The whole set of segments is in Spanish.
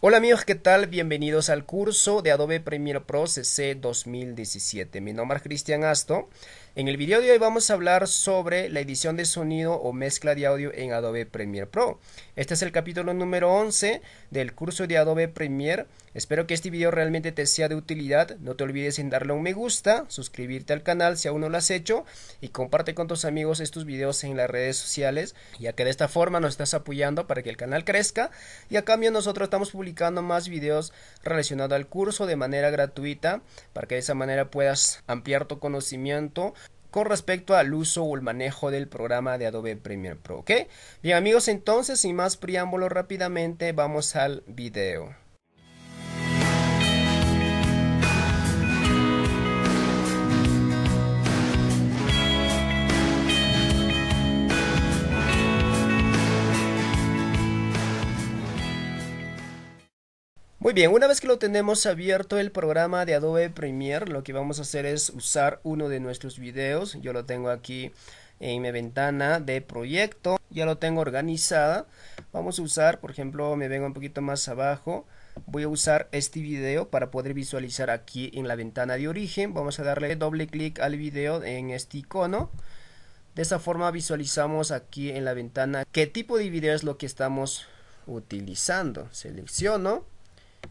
Hola amigos, ¿qué tal? Bienvenidos al curso de Adobe Premiere Pro CC 2017. Mi nombre es Cristian Asto en el video de hoy vamos a hablar sobre la edición de sonido o mezcla de audio en Adobe Premiere Pro. Este es el capítulo número 11 del curso de Adobe Premiere. Espero que este video realmente te sea de utilidad. No te olvides en darle un me gusta, suscribirte al canal si aún no lo has hecho y comparte con tus amigos estos videos en las redes sociales, ya que de esta forma nos estás apoyando para que el canal crezca y a cambio nosotros estamos publicando más videos relacionados al curso de manera gratuita para que de esa manera puedas ampliar tu conocimiento con respecto al uso o el manejo del programa de Adobe Premiere Pro. ¿Ok? Bien amigos, entonces sin más preámbulo rápidamente vamos al video. Muy bien, una vez que lo tenemos abierto el programa de Adobe Premiere, lo que vamos a hacer es usar uno de nuestros videos. Yo lo tengo aquí en mi ventana de proyecto, ya lo tengo organizada. Vamos a usar, por ejemplo, me vengo un poquito más abajo, voy a usar este video para poder visualizar aquí en la ventana de origen. Vamos a darle doble clic al video en este icono. De esa forma visualizamos aquí en la ventana qué tipo de video es lo que estamos utilizando. Selecciono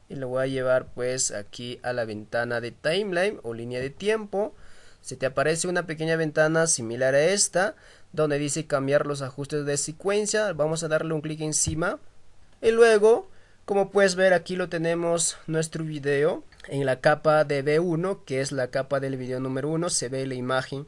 y lo voy a llevar pues aquí a la ventana de timeline o línea de tiempo se te aparece una pequeña ventana similar a esta donde dice cambiar los ajustes de secuencia vamos a darle un clic encima y luego como puedes ver aquí lo tenemos nuestro video en la capa de B1 que es la capa del video número 1 se ve la imagen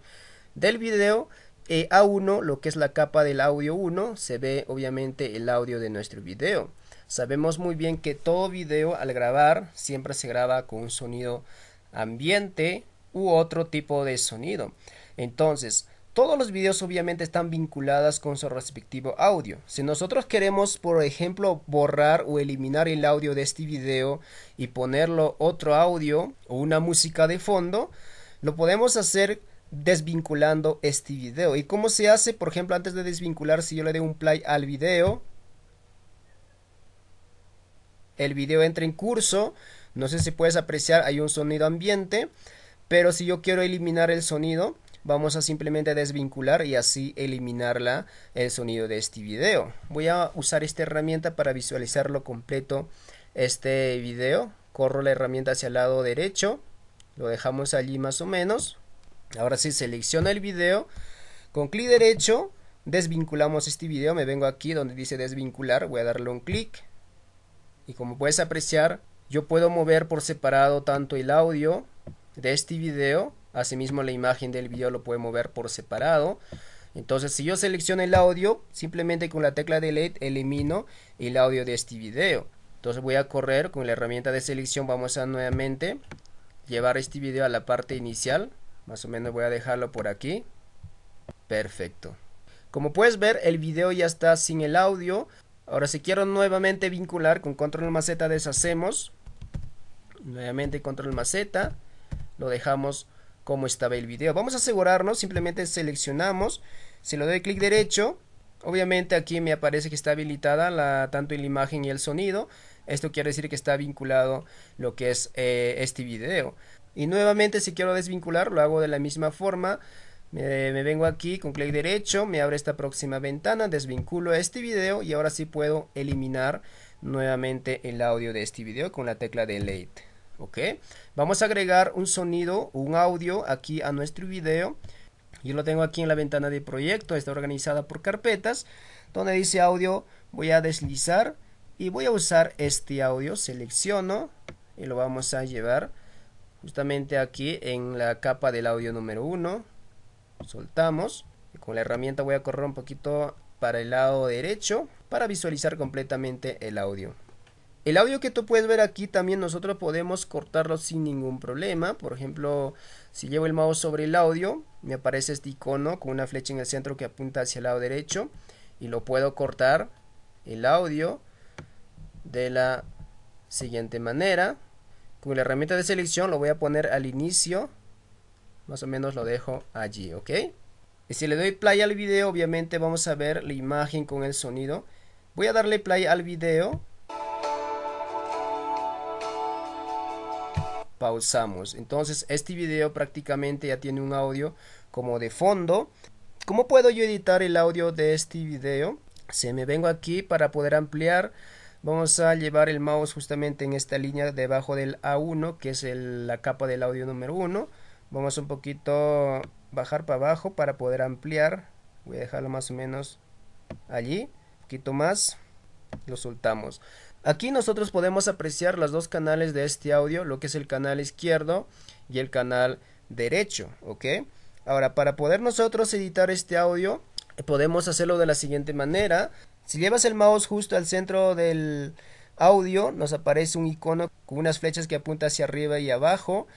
del video y A1 lo que es la capa del audio 1 se ve obviamente el audio de nuestro video Sabemos muy bien que todo video al grabar siempre se graba con un sonido ambiente u otro tipo de sonido. Entonces, todos los videos obviamente están vinculadas con su respectivo audio. Si nosotros queremos, por ejemplo, borrar o eliminar el audio de este video y ponerlo otro audio o una música de fondo, lo podemos hacer desvinculando este video. ¿Y cómo se hace? Por ejemplo, antes de desvincular, si yo le doy un play al video, el video entra en curso. No sé si puedes apreciar, hay un sonido ambiente. Pero si yo quiero eliminar el sonido, vamos a simplemente desvincular y así eliminarla el sonido de este video. Voy a usar esta herramienta para visualizarlo completo este video. Corro la herramienta hacia el lado derecho. Lo dejamos allí más o menos. Ahora sí, selecciono el video. Con clic derecho desvinculamos este video. Me vengo aquí donde dice desvincular. Voy a darle un clic. Y como puedes apreciar, yo puedo mover por separado tanto el audio de este video, asimismo la imagen del video lo puedo mover por separado. Entonces si yo selecciono el audio, simplemente con la tecla delete elimino el audio de este video. Entonces voy a correr con la herramienta de selección, vamos a nuevamente llevar este video a la parte inicial. Más o menos voy a dejarlo por aquí. Perfecto. Como puedes ver, el video ya está sin el audio, Ahora si quiero nuevamente vincular con control más Z deshacemos. Nuevamente control más Z. Lo dejamos como estaba el video. Vamos a asegurarnos, simplemente seleccionamos. Si lo doy clic derecho, obviamente aquí me aparece que está habilitada la, tanto la imagen y el sonido. Esto quiere decir que está vinculado lo que es eh, este video. Y nuevamente si quiero desvincular lo hago de la misma forma. Me, vengo aquí con clic derecho, me abre esta próxima ventana, desvinculo este video y ahora sí puedo eliminar nuevamente el audio de este video con la tecla Delete. ¿Ok? Vamos a agregar un sonido, un audio aquí a nuestro video. Yo lo tengo aquí en la ventana de proyecto, está organizada por carpetas. Donde dice audio, voy a deslizar y voy a usar este audio. Selecciono y lo vamos a llevar justamente aquí en la capa del audio número 1 soltamos. Y con la herramienta voy a correr un poquito para el lado derecho para visualizar completamente el audio. El audio que tú puedes ver aquí también nosotros podemos cortarlo sin ningún problema. Por ejemplo, si llevo el mouse sobre el audio, me aparece este icono con una flecha en el centro que apunta hacia el lado derecho y lo puedo cortar el audio de la siguiente manera. Con la herramienta de selección lo voy a poner al inicio más o menos lo dejo allí, ¿ok? Y si le doy play al video, obviamente vamos a ver la imagen con el sonido. Voy a darle play al video. Pausamos. Entonces este video prácticamente ya tiene un audio como de fondo. ¿Cómo puedo yo editar el audio de este video? Se me vengo aquí para poder ampliar. Vamos a llevar el mouse justamente en esta línea debajo del A1, que es la capa del audio número 1 vamos un poquito bajar para abajo para poder ampliar voy a dejarlo más o menos allí un poquito más lo soltamos aquí nosotros podemos apreciar los dos canales de este audio lo que es el canal izquierdo y el canal derecho ok ahora para poder nosotros editar este audio podemos hacerlo de la siguiente manera si llevas el mouse justo al centro del audio nos aparece un icono con unas flechas que apunta hacia arriba y abajo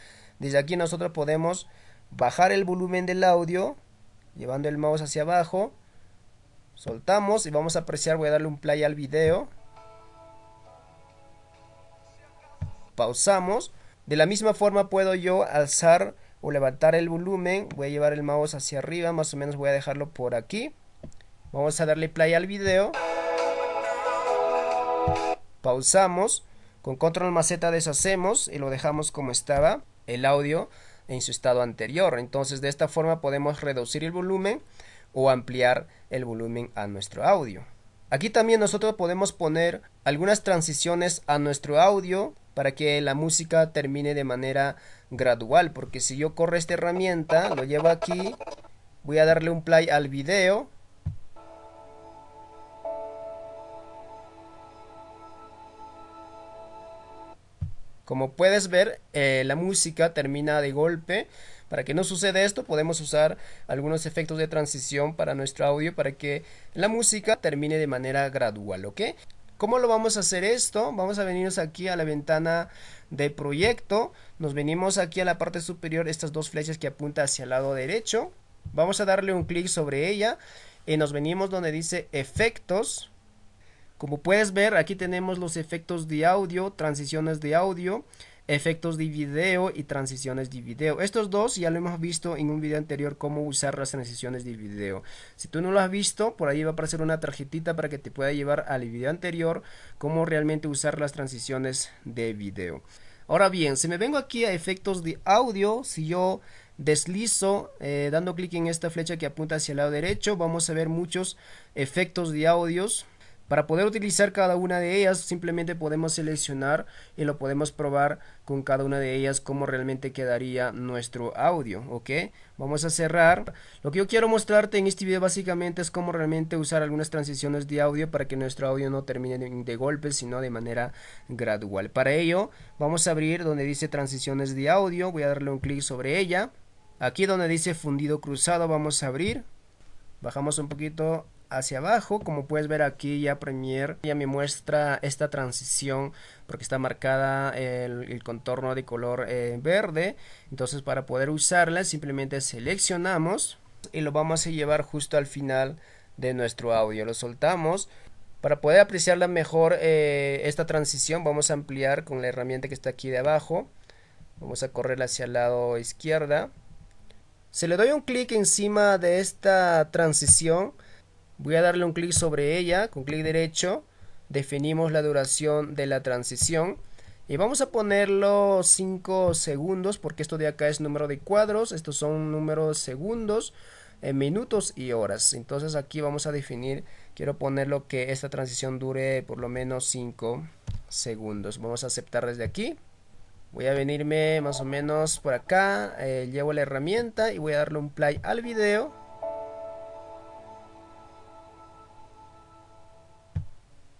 desde aquí nosotros podemos bajar el volumen del audio, llevando el mouse hacia abajo, soltamos y vamos a apreciar, voy a darle un play al video, pausamos, de la misma forma puedo yo alzar o levantar el volumen, voy a llevar el mouse hacia arriba, más o menos voy a dejarlo por aquí, vamos a darle play al video, pausamos, con control más Z deshacemos y lo dejamos como estaba el audio en su estado anterior. Entonces de esta forma podemos reducir el volumen o ampliar el volumen a nuestro audio. Aquí también nosotros podemos poner algunas transiciones a nuestro audio para que la música termine de manera gradual, porque si yo corro esta herramienta, lo llevo aquí, voy a darle un play al video Como puedes ver, eh, la música termina de golpe. Para que no suceda esto, podemos usar algunos efectos de transición para nuestro audio para que la música termine de manera gradual, ¿ok? ¿Cómo lo vamos a hacer esto? Vamos a venirnos aquí a la ventana de proyecto. Nos venimos aquí a la parte superior, estas dos flechas que apunta hacia el lado derecho. Vamos a darle un clic sobre ella. Y eh, nos venimos donde dice efectos como puedes ver, aquí tenemos los efectos de audio, transiciones de audio, efectos de video y transiciones de video. Estos dos ya lo hemos visto en un video anterior cómo usar las transiciones de video. Si tú no lo has visto, por ahí va a aparecer una tarjetita para que te pueda llevar al video anterior cómo realmente usar las transiciones de video. Ahora bien, si me vengo aquí a efectos de audio, si yo deslizo eh, dando clic en esta flecha que apunta hacia el lado derecho, vamos a ver muchos efectos de audios para poder utilizar cada una de ellas simplemente podemos seleccionar y lo podemos probar con cada una de ellas cómo realmente quedaría nuestro audio, ¿ok? Vamos a cerrar. Lo que yo quiero mostrarte en este video básicamente es cómo realmente usar algunas transiciones de audio para que nuestro audio no termine de, de golpe sino de manera gradual. Para ello vamos a abrir donde dice transiciones de audio, voy a darle un clic sobre ella. Aquí donde dice fundido cruzado vamos a abrir. Bajamos un poquito hacia abajo. Como puedes ver aquí ya Premiere ya me muestra esta transición porque está marcada el, contorno de color eh, verde. Entonces para poder usarla simplemente seleccionamos y lo vamos a llevar justo al final de nuestro audio. Lo soltamos. Para poder apreciarla mejor eh, esta transición vamos a ampliar con la herramienta que está aquí de abajo. Vamos a correr hacia el lado izquierda. Se le doy un clic encima de esta transición Voy a darle un clic sobre ella, con clic derecho, definimos la duración de la transición y vamos a ponerlo 5 segundos porque esto de acá es número de cuadros, estos son números segundos, eh, minutos y horas. Entonces aquí vamos a definir, quiero ponerlo que esta transición dure por lo menos 5 segundos. Vamos a aceptar desde aquí. Voy a venirme más o menos por acá, eh, llevo la herramienta y voy a darle un play al video.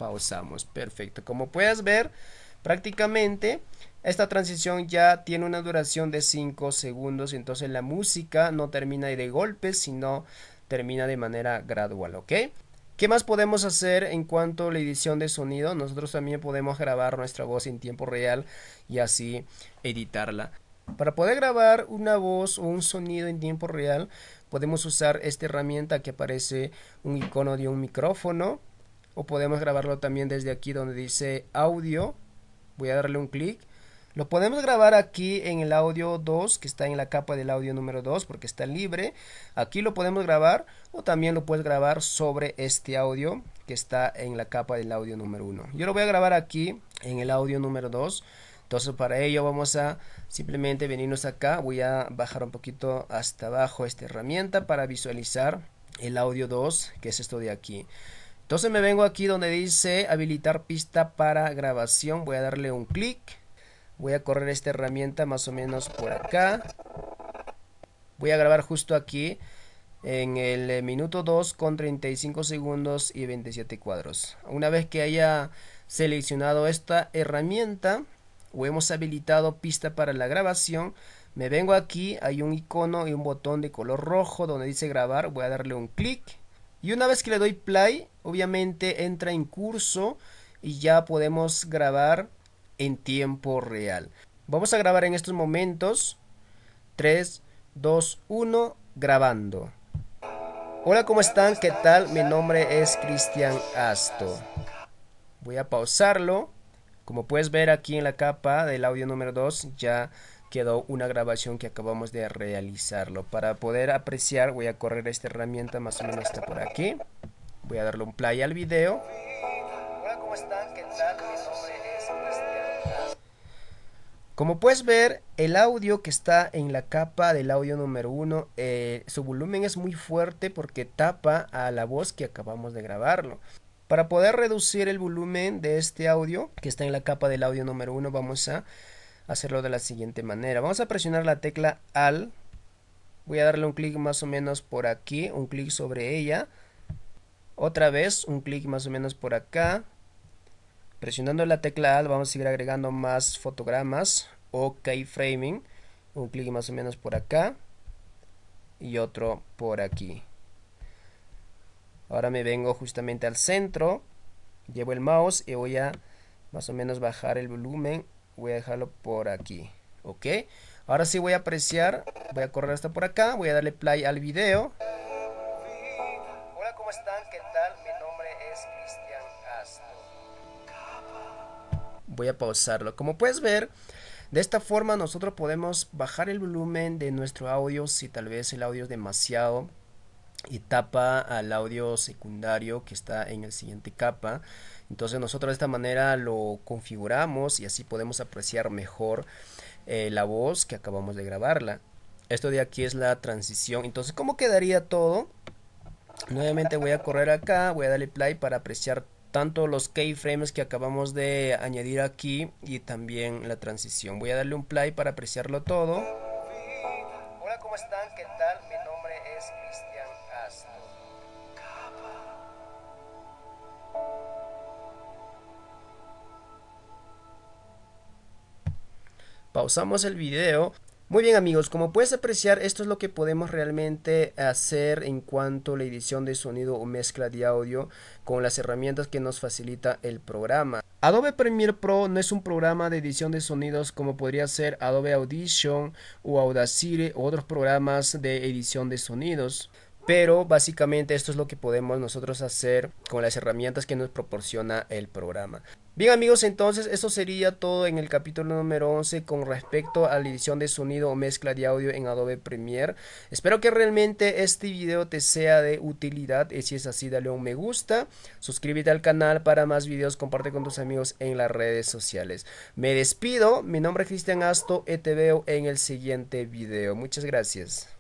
pausamos. Perfecto. Como puedes ver, prácticamente esta transición ya tiene una duración de 5 segundos. Entonces la música no termina de golpe, sino termina de manera gradual, ¿ok? ¿Qué más podemos hacer en cuanto a la edición de sonido? Nosotros también podemos grabar nuestra voz en tiempo real y así editarla. Para poder grabar una voz o un sonido en tiempo real, podemos usar esta herramienta que aparece un icono de un micrófono o podemos grabarlo también desde aquí donde dice audio. Voy a darle un clic. Lo podemos grabar aquí en el audio 2, que está en la capa del audio número 2, porque está libre. Aquí lo podemos grabar o también lo puedes grabar sobre este audio que está en la capa del audio número 1. Yo lo voy a grabar aquí en el audio número 2. Entonces para ello vamos a simplemente venirnos acá. Voy a bajar un poquito hasta abajo esta herramienta para visualizar el audio 2, que es esto de aquí. Entonces me vengo aquí donde dice habilitar pista para grabación. Voy a darle un clic. Voy a correr esta herramienta más o menos por acá. Voy a grabar justo aquí en el eh, minuto 2 con 35 segundos y 27 cuadros. Una vez que haya seleccionado esta herramienta o hemos habilitado pista para la grabación, me vengo aquí, hay un icono y un botón de color rojo donde dice grabar, voy a darle un clic y una vez que le doy play, obviamente entra en curso y ya podemos grabar en tiempo real. Vamos a grabar en estos momentos. 3, 2, 1, grabando. Hola, ¿cómo están? ¿Qué tal? Mi nombre es Cristian Asto. Voy a pausarlo. Como puedes ver aquí en la capa del audio número 2 ya quedó una grabación que acabamos de realizarlo. Para poder apreciar voy a correr esta herramienta más o menos está por aquí. Voy a darle un play al video. Como puedes ver, el audio que está en la capa del audio número 1, eh, su volumen es muy fuerte porque tapa a la voz que acabamos de grabarlo. Para poder reducir el volumen de este audio que está en la capa del audio número 1, vamos a hacerlo de la siguiente manera. Vamos a presionar la tecla AL. Voy a darle un clic más o menos por aquí, un clic sobre ella. Otra vez, un clic más o menos por acá. Presionando la tecla AL vamos a seguir agregando más fotogramas o keyframing. Un clic más o menos por acá y otro por aquí. Ahora me vengo justamente al centro, llevo el mouse y voy a más o menos bajar el volumen voy a dejarlo por aquí, ok, ahora sí voy a apreciar, voy a correr hasta por acá, voy a darle play al video. Hola, ¿cómo están? ¿Qué tal? Mi nombre es Cristian Castro. Voy a pausarlo, como puedes ver... De esta forma nosotros podemos bajar el volumen de nuestro audio si tal vez el audio es demasiado y tapa al audio secundario que está en el siguiente capa. Entonces nosotros de esta manera lo configuramos y así podemos apreciar mejor eh, la voz que acabamos de grabarla. Esto de aquí es la transición. Entonces, ¿cómo quedaría todo? Nuevamente voy a correr acá, voy a darle play para apreciar tanto los keyframes que acabamos de añadir aquí y también la transición. Voy a darle un play para apreciarlo todo. Hola, ¿cómo están? ¿Qué tal? Pausamos el video. Muy bien amigos, como puedes apreciar, esto es lo que podemos realmente hacer en cuanto a la edición de sonido o mezcla de audio con las herramientas que nos facilita el programa. Adobe Premiere Pro no es un programa de edición de sonidos como podría ser Adobe Audition o Audacity u otros programas de edición de sonidos. Pero básicamente esto es lo que podemos nosotros hacer con las herramientas que nos proporciona el programa. Bien amigos, entonces eso sería todo en el capítulo número 11 con respecto a la edición de sonido o mezcla de audio en Adobe Premiere. Espero que realmente este video te sea de utilidad y si es así dale un me gusta, suscríbete al canal para más videos, comparte con tus amigos en las redes sociales. Me despido, mi nombre es Cristian Asto y e te veo en el siguiente video. Muchas gracias.